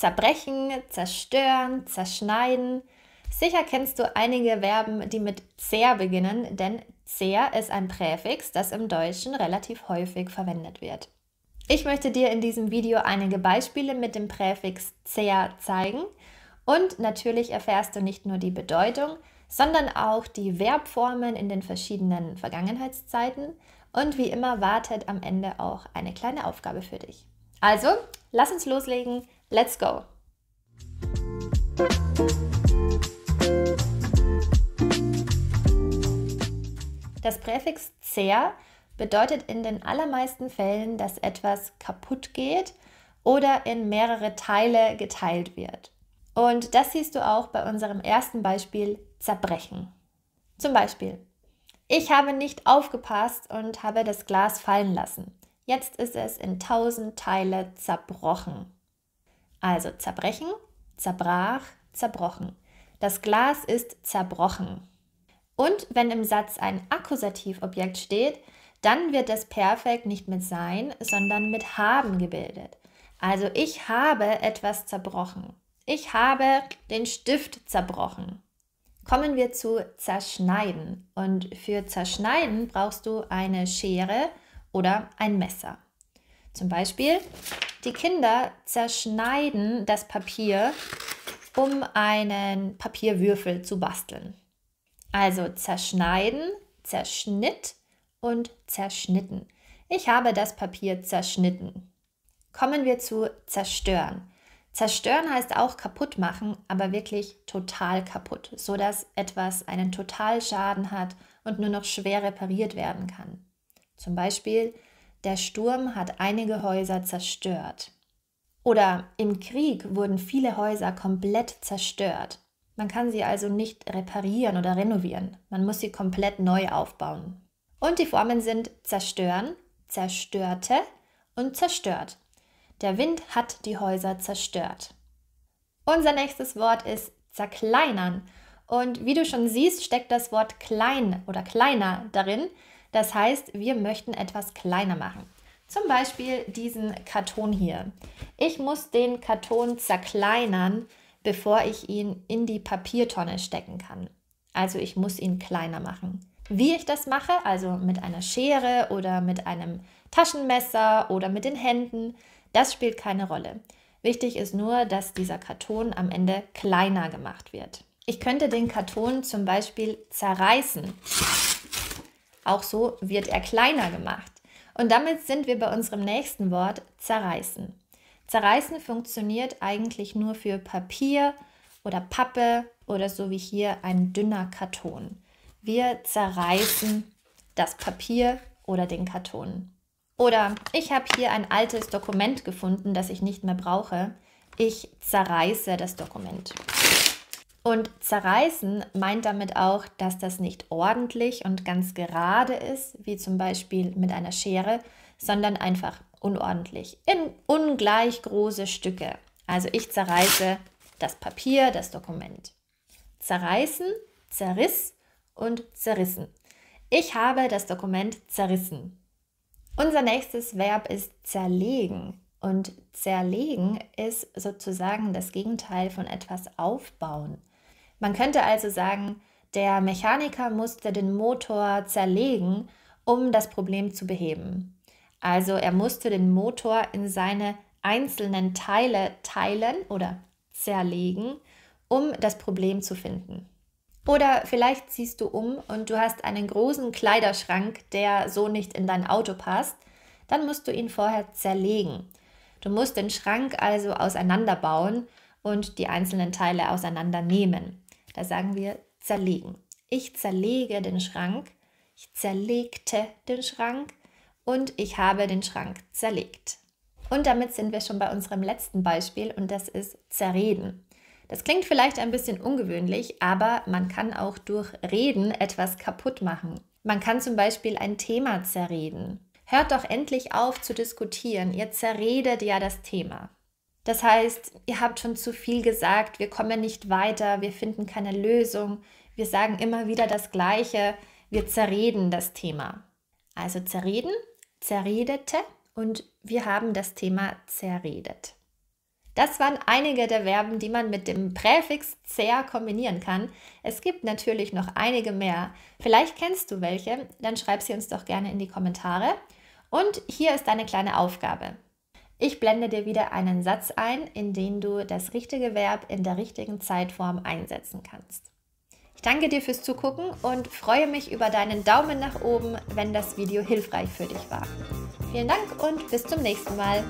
zerbrechen, zerstören, zerschneiden. Sicher kennst du einige Verben, die mit zer beginnen, denn zer ist ein Präfix, das im Deutschen relativ häufig verwendet wird. Ich möchte dir in diesem Video einige Beispiele mit dem Präfix zer zeigen und natürlich erfährst du nicht nur die Bedeutung, sondern auch die Verbformen in den verschiedenen Vergangenheitszeiten und wie immer wartet am Ende auch eine kleine Aufgabe für dich. Also, lass uns loslegen Let's go! Das Präfix zer bedeutet in den allermeisten Fällen, dass etwas kaputt geht oder in mehrere Teile geteilt wird. Und das siehst du auch bei unserem ersten Beispiel zerbrechen. Zum Beispiel, ich habe nicht aufgepasst und habe das Glas fallen lassen. Jetzt ist es in tausend Teile zerbrochen. Also zerbrechen, zerbrach, zerbrochen. Das Glas ist zerbrochen. Und wenn im Satz ein Akkusativobjekt steht, dann wird das Perfekt nicht mit sein, sondern mit haben gebildet. Also ich habe etwas zerbrochen. Ich habe den Stift zerbrochen. Kommen wir zu zerschneiden. Und für zerschneiden brauchst du eine Schere oder ein Messer. Zum Beispiel, die Kinder zerschneiden das Papier, um einen Papierwürfel zu basteln. Also zerschneiden, zerschnitt und zerschnitten. Ich habe das Papier zerschnitten. Kommen wir zu zerstören. Zerstören heißt auch kaputt machen, aber wirklich total kaputt, sodass etwas einen Totalschaden hat und nur noch schwer repariert werden kann. Zum Beispiel der Sturm hat einige Häuser zerstört. Oder im Krieg wurden viele Häuser komplett zerstört. Man kann sie also nicht reparieren oder renovieren. Man muss sie komplett neu aufbauen. Und die Formen sind zerstören, zerstörte und zerstört. Der Wind hat die Häuser zerstört. Unser nächstes Wort ist zerkleinern. Und wie du schon siehst, steckt das Wort klein oder kleiner darin. Das heißt, wir möchten etwas kleiner machen. Zum Beispiel diesen Karton hier. Ich muss den Karton zerkleinern, bevor ich ihn in die Papiertonne stecken kann. Also ich muss ihn kleiner machen. Wie ich das mache, also mit einer Schere oder mit einem Taschenmesser oder mit den Händen, das spielt keine Rolle. Wichtig ist nur, dass dieser Karton am Ende kleiner gemacht wird. Ich könnte den Karton zum Beispiel zerreißen. Auch so wird er kleiner gemacht. Und damit sind wir bei unserem nächsten Wort zerreißen. Zerreißen funktioniert eigentlich nur für Papier oder Pappe oder so wie hier ein dünner Karton. Wir zerreißen das Papier oder den Karton. Oder ich habe hier ein altes Dokument gefunden, das ich nicht mehr brauche. Ich zerreiße das Dokument. Und zerreißen meint damit auch, dass das nicht ordentlich und ganz gerade ist, wie zum Beispiel mit einer Schere, sondern einfach unordentlich in ungleich große Stücke. Also ich zerreiße das Papier, das Dokument. Zerreißen, zerriss und zerrissen. Ich habe das Dokument zerrissen. Unser nächstes Verb ist zerlegen. Und zerlegen ist sozusagen das Gegenteil von etwas aufbauen. Man könnte also sagen, der Mechaniker musste den Motor zerlegen, um das Problem zu beheben. Also er musste den Motor in seine einzelnen Teile teilen oder zerlegen, um das Problem zu finden. Oder vielleicht ziehst du um und du hast einen großen Kleiderschrank, der so nicht in dein Auto passt, dann musst du ihn vorher zerlegen. Du musst den Schrank also auseinanderbauen und die einzelnen Teile auseinandernehmen. Da sagen wir zerlegen. Ich zerlege den Schrank, ich zerlegte den Schrank und ich habe den Schrank zerlegt. Und damit sind wir schon bei unserem letzten Beispiel und das ist zerreden. Das klingt vielleicht ein bisschen ungewöhnlich, aber man kann auch durch Reden etwas kaputt machen. Man kann zum Beispiel ein Thema zerreden. Hört doch endlich auf zu diskutieren, ihr zerredet ja das Thema. Das heißt, ihr habt schon zu viel gesagt, wir kommen nicht weiter, wir finden keine Lösung, wir sagen immer wieder das Gleiche, wir zerreden das Thema. Also zerreden, zerredete und wir haben das Thema zerredet. Das waren einige der Verben, die man mit dem Präfix zer kombinieren kann. Es gibt natürlich noch einige mehr. Vielleicht kennst du welche, dann schreib sie uns doch gerne in die Kommentare. Und hier ist eine kleine Aufgabe. Ich blende dir wieder einen Satz ein, in den du das richtige Verb in der richtigen Zeitform einsetzen kannst. Ich danke dir fürs Zugucken und freue mich über deinen Daumen nach oben, wenn das Video hilfreich für dich war. Vielen Dank und bis zum nächsten Mal.